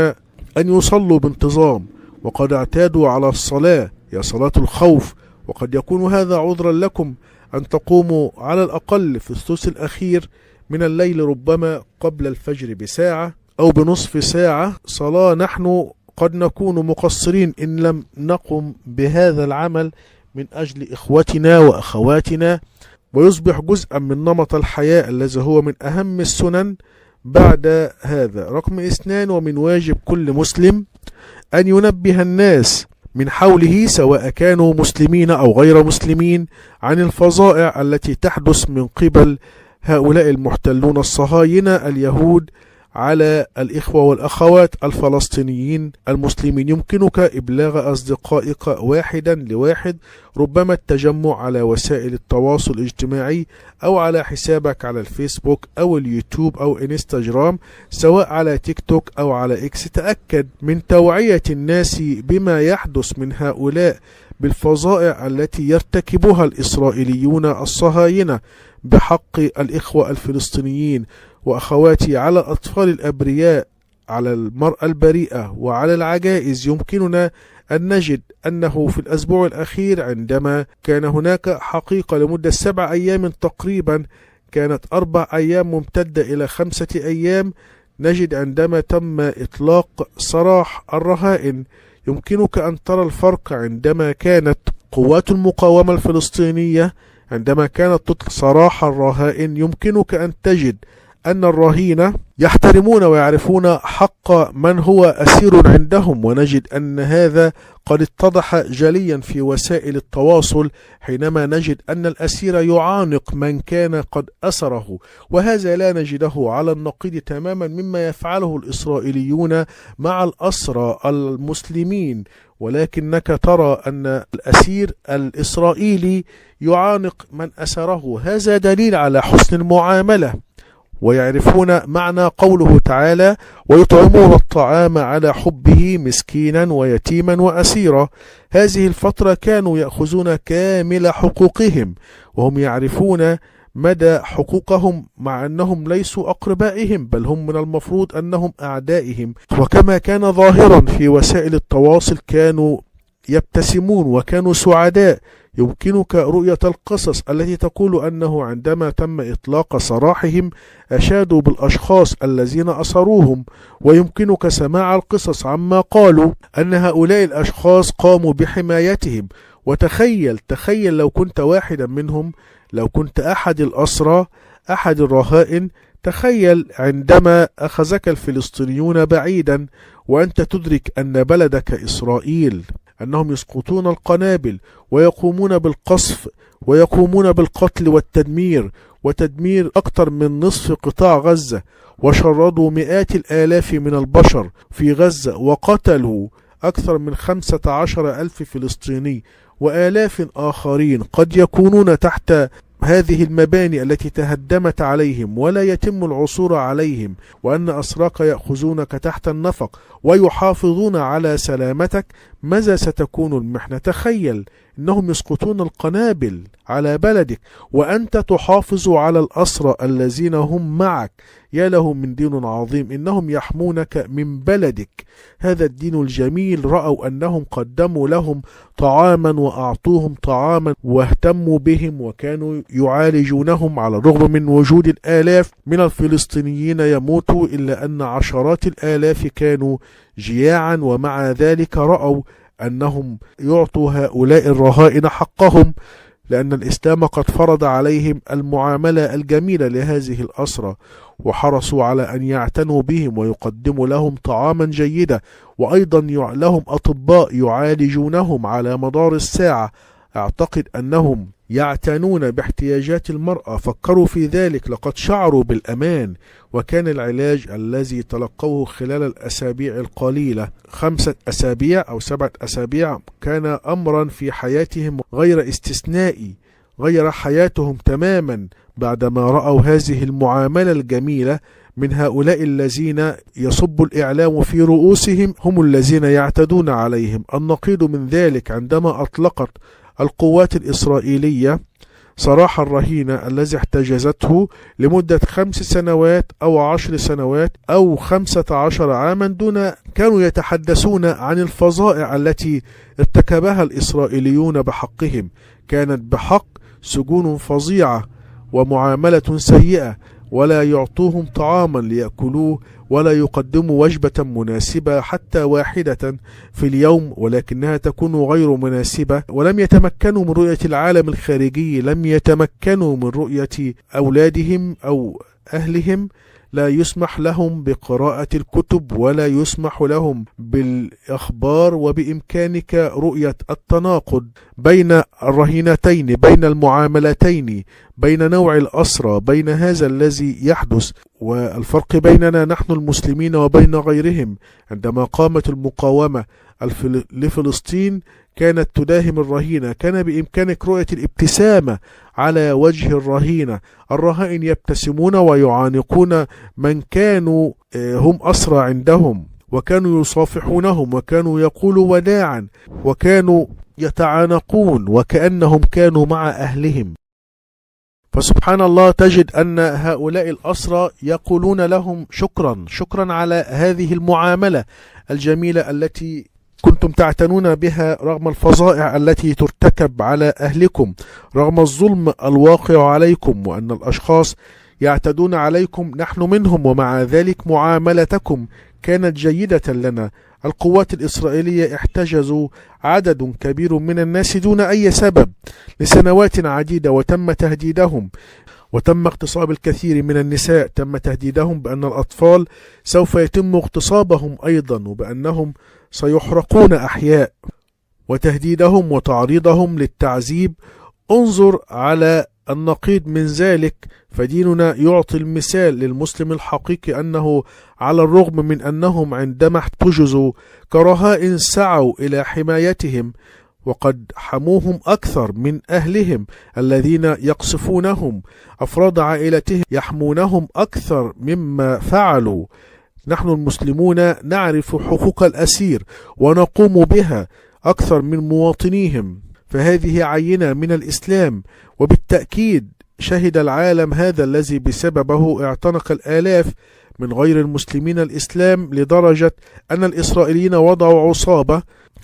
Speaker 1: أن يصلوا بانتظام وقد اعتادوا على الصلاة يا صلاة الخوف وقد يكون هذا عذرا لكم أن تقوموا على الأقل في الثلث الأخير من الليل ربما قبل الفجر بساعة أو بنصف ساعة صلاة نحن قد نكون مقصرين إن لم نقم بهذا العمل من أجل إخوتنا وأخواتنا ويصبح جزءا من نمط الحياة الذي هو من أهم السنن بعد هذا رقم اثنان ومن واجب كل مسلم أن ينبه الناس من حوله سواء كانوا مسلمين أو غير مسلمين عن الفظائع التي تحدث من قبل هؤلاء المحتلون الصهاينة اليهود على الإخوة والأخوات الفلسطينيين المسلمين يمكنك إبلاغ أصدقائك واحدا لواحد ربما التجمع على وسائل التواصل الاجتماعي أو على حسابك على الفيسبوك أو اليوتيوب أو إنستجرام سواء على تيك توك أو على إكس تأكد من توعية الناس بما يحدث من هؤلاء بالفظائع التي يرتكبها الإسرائيليون الصهاينة بحق الإخوة الفلسطينيين وأخواتي على الأطفال الأبرياء على المرأة البريئة وعلى العجائز يمكننا أن نجد أنه في الأسبوع الأخير عندما كان هناك حقيقة لمدة سبع أيام تقريبا كانت أربع أيام ممتدة إلى خمسة أيام نجد عندما تم إطلاق سراح الرهائن يمكنك أن ترى الفرق عندما كانت قوات المقاومة الفلسطينية عندما كانت تطلق سراح الرهائن يمكنك أن تجد أن الرهينة يحترمون ويعرفون حق من هو أسير عندهم ونجد أن هذا قد اتضح جليا في وسائل التواصل حينما نجد أن الأسير يعانق من كان قد أسره وهذا لا نجده على النقيض تماما مما يفعله الإسرائيليون مع الأسرى المسلمين ولكنك ترى أن الأسير الإسرائيلي يعانق من أسره هذا دليل على حسن المعاملة ويعرفون معنى قوله تعالى ويطعمون الطعام على حبه مسكينا ويتيما وأسيرا هذه الفترة كانوا يأخذون كامل حقوقهم وهم يعرفون مدى حقوقهم مع أنهم ليسوا أقربائهم بل هم من المفروض أنهم أعدائهم وكما كان ظاهرا في وسائل التواصل كانوا يبتسمون وكانوا سعداء يمكنك رؤية القصص التي تقول أنه عندما تم إطلاق سراحهم أشادوا بالأشخاص الذين أسروهم ويمكنك سماع القصص عما قالوا أن هؤلاء الأشخاص قاموا بحمايتهم وتخيل تخيل لو كنت واحدا منهم لو كنت أحد الأسرى أحد الرهائن تخيل عندما أخذك الفلسطينيون بعيدا وأنت تدرك أن بلدك إسرائيل أنهم يسقطون القنابل ويقومون بالقصف ويقومون بالقتل والتدمير وتدمير أكثر من نصف قطاع غزة وشردوا مئات الآلاف من البشر في غزة وقتلوا أكثر من خمسة عشر ألف فلسطيني وآلاف آخرين قد يكونون تحت هذه المباني التي تهدمت عليهم ولا يتم العثور عليهم وأن أسراك يأخذونك تحت النفق ويحافظون على سلامتك ماذا ستكون المحنة تخيل أنهم يسقطون القنابل على بلدك وأنت تحافظ على الأسرى الذين هم معك يا له من دين عظيم إنهم يحمونك من بلدك هذا الدين الجميل رأوا أنهم قدموا لهم طعاما وأعطوهم طعاما واهتموا بهم وكانوا يعالجونهم على الرغم من وجود الآلاف من الفلسطينيين يموتوا إلا أن عشرات الآلاف كانوا جياعا ومع ذلك رأوا أنهم يعطوا هؤلاء الرهائن حقهم لأن الإسلام قد فرض عليهم المعاملة الجميلة لهذه الأسرة وحرصوا على أن يعتنوا بهم ويقدموا لهم طعاما جيدا وأيضا لهم أطباء يعالجونهم على مدار الساعة أعتقد أنهم يعتنون باحتياجات المرأة فكروا في ذلك لقد شعروا بالأمان وكان العلاج الذي تلقوه خلال الأسابيع القليلة خمسة أسابيع أو سبعة أسابيع كان أمرا في حياتهم غير استثنائي غير حياتهم تماما بعدما رأوا هذه المعاملة الجميلة من هؤلاء الذين يصب الإعلام في رؤوسهم هم الذين يعتدون عليهم النقيض من ذلك عندما أطلقت القوات الإسرائيلية سراح الرهينة الذي احتجزته لمدة خمس سنوات أو عشر سنوات أو خمسة عشر عاما دون كانوا يتحدثون عن الفظائع التي ارتكبها الإسرائيليون بحقهم كانت بحق سجون فظيعة ومعاملة سيئة ولا يعطوهم طعاما ليأكلوه ولا يقدموا وجبة مناسبة حتى واحدة في اليوم ولكنها تكون غير مناسبة ولم يتمكنوا من رؤية العالم الخارجي لم يتمكنوا من رؤية أولادهم أو أهلهم لا يسمح لهم بقراءة الكتب ولا يسمح لهم بالأخبار وبإمكانك رؤية التناقض بين الرهينتين بين المعاملتين بين نوع الأسرى بين هذا الذي يحدث والفرق بيننا نحن المسلمين وبين غيرهم عندما قامت المقاومة لفلسطين كانت تداهم الرهينة كان بإمكانك رؤية الابتسامة على وجه الرهينة الرهائن يبتسمون ويعانقون من كانوا آه، هم أسرى عندهم وكانوا يصافحونهم وكانوا يقولوا وداعا وكانوا يتعانقون وكأنهم كانوا مع أهلهم فسبحان الله تجد أن هؤلاء الأسرى يقولون لهم شكرا شكرا على هذه المعاملة الجميلة التي كنتم تعتنون بها رغم الفظائع التي ترتكب على أهلكم رغم الظلم الواقع عليكم وأن الأشخاص يعتدون عليكم نحن منهم ومع ذلك معاملتكم كانت جيدة لنا القوات الإسرائيلية احتجزوا عدد كبير من الناس دون أي سبب لسنوات عديدة وتم تهديدهم وتم اغتصاب الكثير من النساء تم تهديدهم بأن الأطفال سوف يتم اغتصابهم أيضا وبأنهم سيحرقون أحياء وتهديدهم وتعريضهم للتعذيب انظر على النقيض من ذلك فديننا يعطي المثال للمسلم الحقيقي أنه على الرغم من أنهم عندما احتجزوا كرهاء سعوا إلى حمايتهم وقد حموهم أكثر من أهلهم الذين يقصفونهم أفراد عائلتهم يحمونهم أكثر مما فعلوا نحن المسلمون نعرف حقوق الأسير ونقوم بها أكثر من مواطنيهم فهذه عينة من الإسلام وبالتأكيد شهد العالم هذا الذي بسببه اعتنق الآلاف من غير المسلمين الإسلام لدرجة أن الإسرائيليين وضعوا عصابة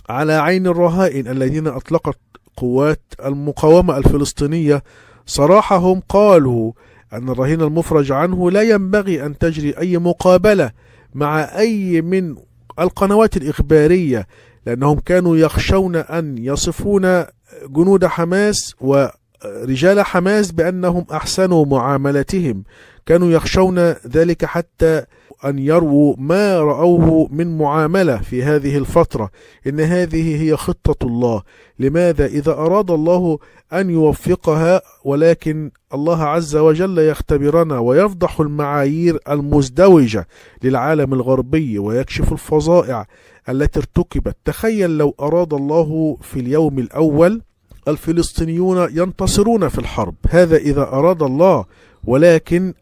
Speaker 1: على عين الرهائن الذين أطلقت قوات المقاومة الفلسطينية صراحهم قالوا أن الرهين المفرج عنه لا ينبغي أن تجري أي مقابلة مع أي من القنوات الإخبارية لأنهم كانوا يخشون أن يصفون جنود حماس و رجال حماس بأنهم أحسنوا معاملتهم كانوا يخشون ذلك حتى أن يرووا ما رأوه من معاملة في هذه الفترة إن هذه هي خطة الله لماذا إذا أراد الله أن يوفقها ولكن الله عز وجل يختبرنا ويفضح المعايير المزدوجة للعالم الغربي ويكشف الفظائع التي ارتكبت تخيل لو أراد الله في اليوم الأول الفلسطينيون ينتصرون في الحرب هذا إذا أراد الله ولكن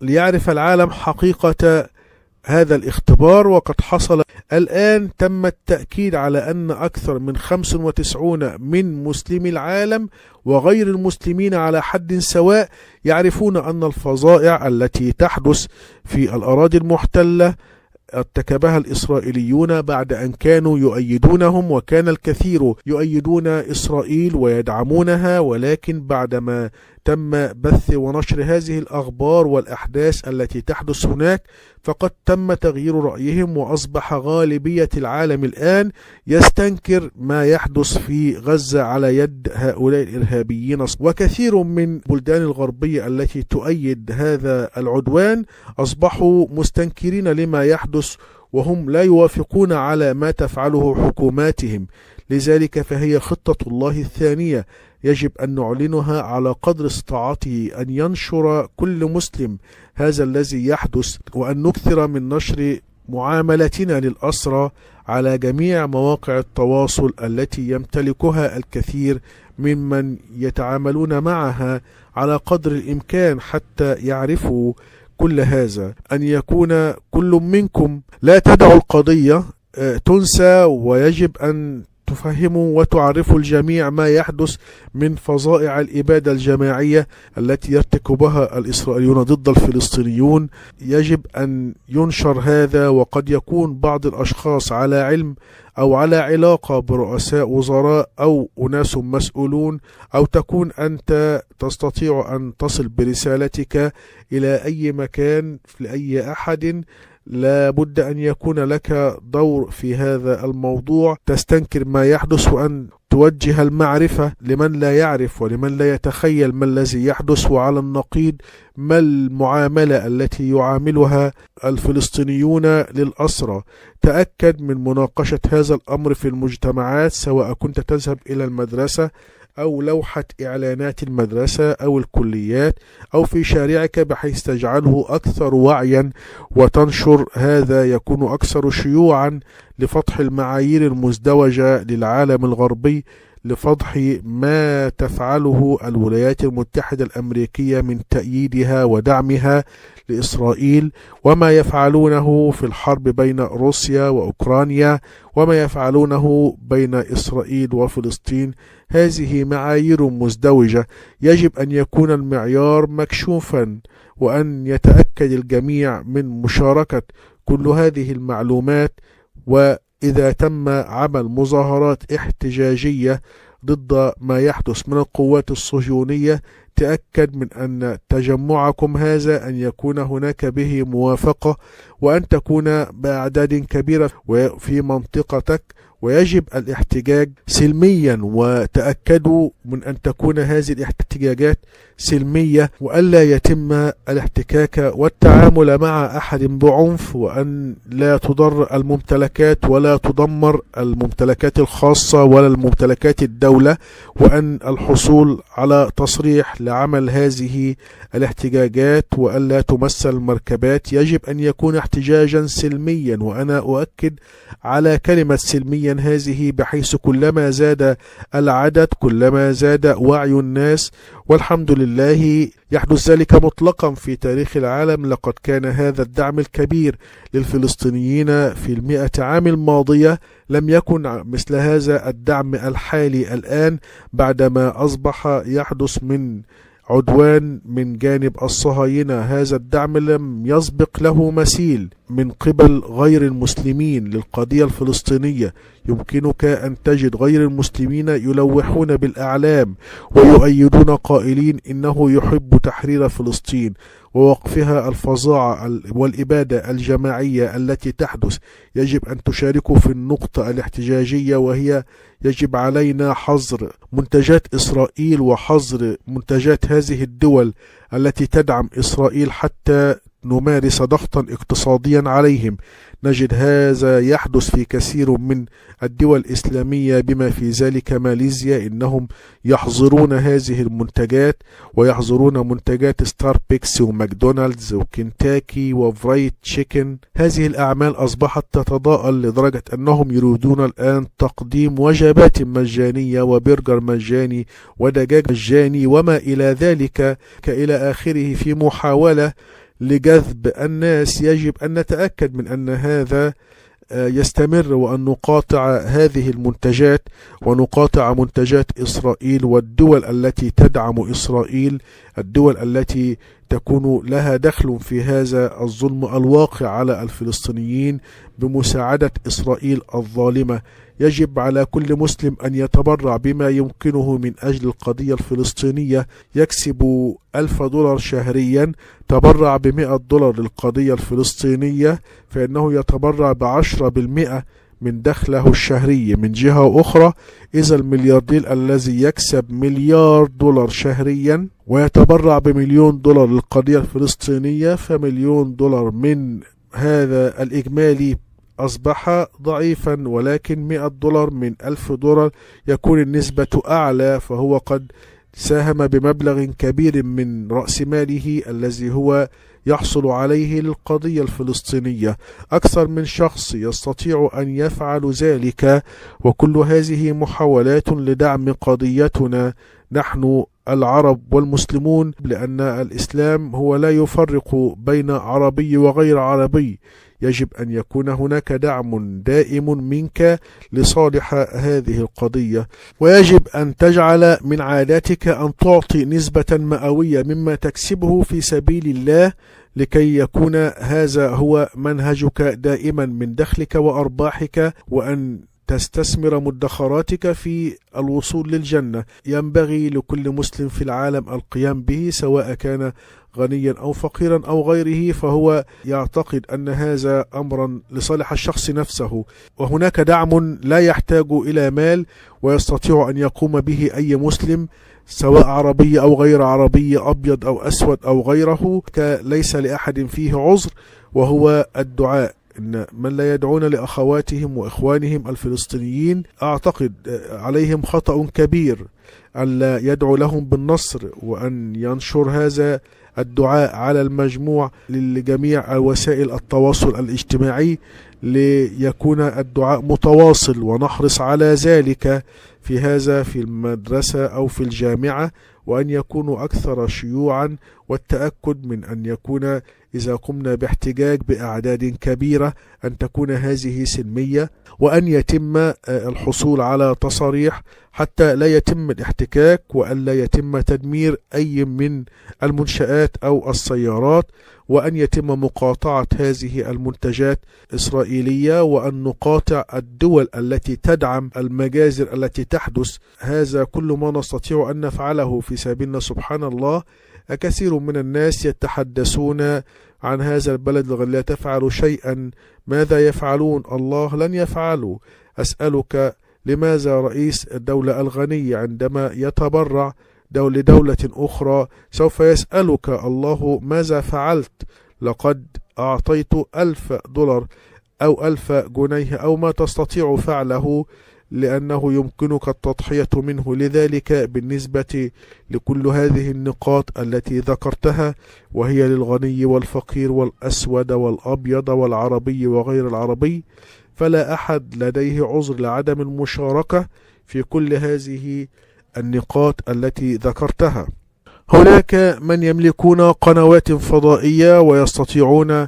Speaker 1: ليعرف العالم حقيقة هذا الاختبار وقد حصل الآن تم التأكيد على أن أكثر من 95 من مسلمي العالم وغير المسلمين على حد سواء يعرفون أن الفظائع التي تحدث في الأراضي المحتلة ارتكبها الإسرائيليون بعد أن كانوا يؤيدونهم وكان الكثير يؤيدون إسرائيل ويدعمونها ولكن بعدما تم بث ونشر هذه الأخبار والأحداث التي تحدث هناك فقد تم تغيير رأيهم وأصبح غالبية العالم الآن يستنكر ما يحدث في غزة على يد هؤلاء الإرهابيين وكثير من بلدان الغربية التي تؤيد هذا العدوان أصبحوا مستنكرين لما يحدث وهم لا يوافقون على ما تفعله حكوماتهم لذلك فهي خطة الله الثانية يجب أن نعلنها على قدر استطاعته أن ينشر كل مسلم هذا الذي يحدث وأن نكثر من نشر معاملتنا للأسرى على جميع مواقع التواصل التي يمتلكها الكثير ممن يتعاملون معها على قدر الإمكان حتى يعرفوا كل هذا أن يكون كل منكم لا تدعو القضية آه، تنسى ويجب أن تفهم وتعرف الجميع ما يحدث من فظائع الإبادة الجماعية التي يرتكبها الإسرائيليون ضد الفلسطينيون يجب أن ينشر هذا وقد يكون بعض الأشخاص على علم أو على علاقة برؤساء وزراء أو أناس مسؤولون أو تكون أنت تستطيع أن تصل برسالتك إلى أي مكان لأي أحد لا بد أن يكون لك دور في هذا الموضوع تستنكر ما يحدث وأن توجه المعرفة لمن لا يعرف ولمن لا يتخيل ما الذي يحدث وعلى النقيض ما المعاملة التي يعاملها الفلسطينيون للأسرى تأكد من مناقشة هذا الأمر في المجتمعات سواء كنت تذهب إلى المدرسة أو لوحة إعلانات المدرسة أو الكليات أو في شارعك بحيث تجعله أكثر وعيا وتنشر هذا يكون أكثر شيوعا لفتح المعايير المزدوجة للعالم الغربي لفضح ما تفعله الولايات المتحدة الأمريكية من تأييدها ودعمها لإسرائيل وما يفعلونه في الحرب بين روسيا وأوكرانيا وما يفعلونه بين إسرائيل وفلسطين هذه معايير مزدوجة يجب أن يكون المعيار مكشوفا وأن يتأكد الجميع من مشاركة كل هذه المعلومات و إذا تم عمل مظاهرات احتجاجية ضد ما يحدث من القوات الصهيونية تأكد من أن تجمعكم هذا أن يكون هناك به موافقة وأن تكون بأعداد كبيرة في منطقتك ويجب الاحتجاج سلميا وتأكدوا من أن تكون هذه الاحتجاجات سلمية وألا يتم الاحتكاك والتعامل مع أحد بعنف وأن لا تضر الممتلكات ولا تدمر الممتلكات الخاصة ولا الممتلكات الدولة وأن الحصول على تصريح لعمل هذه الاحتجاجات وألا تمس المركبات يجب أن يكون احتجاجا سلميا وأنا أؤكد على كلمة سلميا هذه بحيث كلما زاد العدد كلما زاد وعي الناس والحمد لله يحدث ذلك مطلقا في تاريخ العالم لقد كان هذا الدعم الكبير للفلسطينيين في المئة عام الماضية لم يكن مثل هذا الدعم الحالي الآن بعدما أصبح يحدث من عدوان من جانب الصهاينه هذا الدعم لم يسبق له مثيل من قبل غير المسلمين للقضيه الفلسطينيه يمكنك أن تجد غير المسلمين يلوحون بالأعلام ويؤيدون قائلين إنه يحب تحرير فلسطين ووقفها الفظاعة والإبادة الجماعية التي تحدث يجب أن تشاركوا في النقطة الاحتجاجية وهي يجب علينا حظر منتجات إسرائيل وحظر منتجات هذه الدول التي تدعم إسرائيل حتى نمارس ضغطا اقتصاديا عليهم نجد هذا يحدث في كثير من الدول الإسلامية بما في ذلك ماليزيا إنهم يحظرون هذه المنتجات ويحظرون منتجات ستاربكس وماكدونالدز وكنتاكي وفرايت تشيكن هذه الأعمال أصبحت تتضاءل لدرجة أنهم يريدون الآن تقديم وجبات مجانية وبرجر مجاني ودجاج مجاني وما إلى ذلك إلى آخره في محاولة لجذب الناس يجب أن نتأكد من أن هذا آه، يستمر وأن نقاطع هذه المنتجات ونقاطع منتجات إسرائيل والدول التي تدعم إسرائيل الدول التي تكون لها دخل في هذا الظلم الواقع على الفلسطينيين بمساعدة إسرائيل الظالمة يجب على كل مسلم أن يتبرع بما يمكنه من أجل القضية الفلسطينية يكسب ألف دولار شهريا تبرع بمئة دولار للقضية الفلسطينية فإنه يتبرع بعشرة بالمئة من دخله الشهري من جهة أخرى إذا الملياردير الذي يكسب مليار دولار شهريا ويتبرع بمليون دولار للقضية الفلسطينية فمليون دولار من هذا الإجمالي أصبح ضعيفا ولكن 100 دولار من 1000 دولار يكون النسبة أعلى فهو قد ساهم بمبلغ كبير من رأس ماله الذي هو يحصل عليه للقضية الفلسطينية أكثر من شخص يستطيع أن يفعل ذلك وكل هذه محاولات لدعم قضيتنا نحن العرب والمسلمون لأن الإسلام هو لا يفرق بين عربي وغير عربي يجب أن يكون هناك دعم دائم منك لصالح هذه القضية ويجب أن تجعل من عاداتك أن تعطي نسبة مئوية مما تكسبه في سبيل الله لكي يكون هذا هو منهجك دائما من دخلك وأرباحك وأن تستثمر مدخراتك في الوصول للجنة ينبغي لكل مسلم في العالم القيام به سواء كان غنيا أو فقيرا أو غيره فهو يعتقد أن هذا أمرا لصالح الشخص نفسه وهناك دعم لا يحتاج إلى مال ويستطيع أن يقوم به أي مسلم سواء عربي أو غير عربي أبيض أو أسود أو غيره ليس لأحد فيه عذر وهو الدعاء إن من لا يدعون لأخواتهم وإخوانهم الفلسطينيين أعتقد آه، عليهم خطأ كبير ان لا يدعو لهم بالنصر وأن ينشر هذا الدعاء على المجموع لجميع وسائل التواصل الاجتماعي ليكون الدعاء متواصل ونحرص على ذلك في هذا في المدرسة أو في الجامعة وأن يكونوا أكثر شيوعا والتأكد من أن يكون إذا قمنا باحتجاج بأعداد كبيرة أن تكون هذه سلمية وأن يتم آه، الحصول على تصاريح حتى لا يتم الاحتكاك وأن لا يتم تدمير أي من المنشآت أو السيارات وأن يتم مقاطعة هذه المنتجات إسرائيلية وأن نقاطع الدول التي تدعم المجازر التي تحدث هذا كل ما نستطيع أن نفعله في سبيلنا سبحان الله أكثير من الناس يتحدثون عن هذا البلد لا تفعل شيئا ماذا يفعلون الله لن يفعلوا أسألك لماذا رئيس الدولة الغنية عندما يتبرع دول دولة أخرى سوف يسألك الله ماذا فعلت لقد أعطيت ألف دولار أو ألف جنيه أو ما تستطيع فعله لأنه يمكنك التضحية منه لذلك بالنسبة لكل هذه النقاط التي ذكرتها وهي للغني والفقير والأسود والأبيض والعربي وغير العربي فلا أحد لديه عذر لعدم المشاركة في كل هذه النقاط التي ذكرتها هناك من يملكون قنوات فضائية ويستطيعون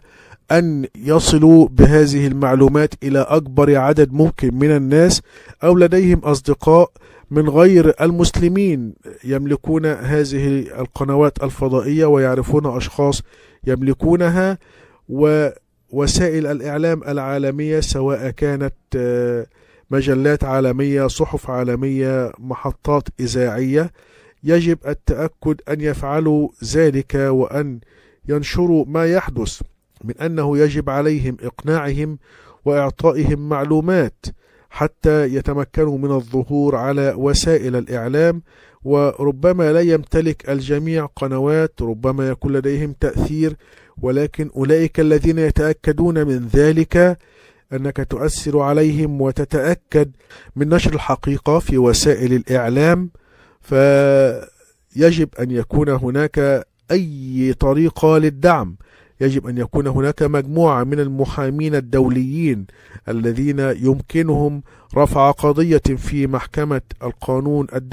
Speaker 1: أن يصلوا بهذه المعلومات إلى أكبر عدد ممكن من الناس أو لديهم أصدقاء من غير المسلمين يملكون هذه القنوات الفضائية ويعرفون أشخاص يملكونها ووسائل الإعلام العالمية سواء كانت آه، مجلات عالمية صحف عالمية محطات إذاعية يجب التأكد أن يفعلوا ذلك وأن ينشروا ما يحدث من أنه يجب عليهم إقناعهم وإعطائهم معلومات حتى يتمكنوا من الظهور على وسائل الإعلام وربما لا يمتلك الجميع قنوات ربما يكون لديهم تأثير ولكن أولئك الذين يتأكدون من ذلك أنك تؤثر عليهم وتتأكد من نشر الحقيقة في وسائل الإعلام فيجب أن يكون هناك أي طريقة للدعم يجب أن يكون هناك مجموعة من المحامين الدوليين الذين يمكنهم رفع قضية في محكمة القانون الدولي